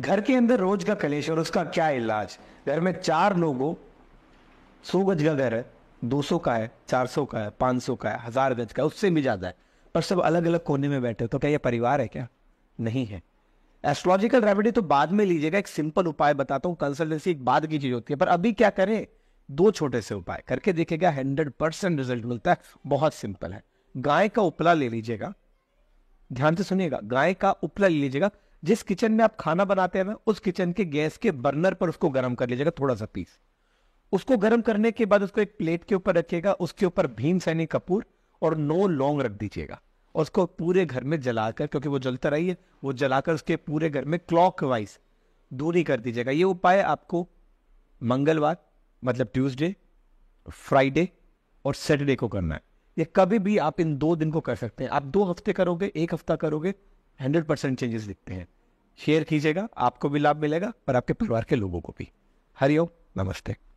घर के अंदर रोज का कलेश और उसका क्या इलाज घर में चार लोगों सौ गज का घर है दो सौ का है चार सौ का है पांच सौ का है हजार गज का है उससे भी ज्यादा है पर सब अलग अलग कोने में बैठे हो तो क्या यह परिवार है क्या नहीं है एस्ट्रोलॉजिकल रेमेडी तो बाद में लीजिएगा एक सिंपल उपाय बताता हूँ कंसल्टेंसी एक बाद की चीज होती है पर अभी क्या करें दो छोटे से उपाय करके देखेगा हंड्रेड परसेंट रिजल्ट मिलता है बहुत सिंपल है गाय का उपला ले लीजिएगा ध्यान से सुनिएगा गाय का उपला ले लीजिएगा जिस किचन में आप खाना बनाते हैं ना उस किचन के गैस के बर्नर पर उसको गर्म कर लीजिएगा थोड़ा सा पीस उसको गर्म करने के बाद उसको एक प्लेट के ऊपर रखिएगा उसके ऊपर भीम सैनी कपूर और नो लौंग रख दीजिएगा और उसको पूरे घर में जलाकर क्योंकि वो जलता रही है वो जलाकर उसके पूरे घर में क्लॉक वाइज दूरी कर दीजिएगा ये उपाय आपको मंगलवार मतलब ट्यूसडे फ्राइडे और सैटरडे को करना है ये कभी भी आप इन दो दिन को कर सकते हैं आप दो हफ्ते करोगे एक हफ्ता करोगे हंड्रेड परसेंट चेंजेस दिखते हैं शेयर कीजिएगा आपको भी लाभ मिलेगा और आपके परिवार के लोगों को भी हरिओम नमस्ते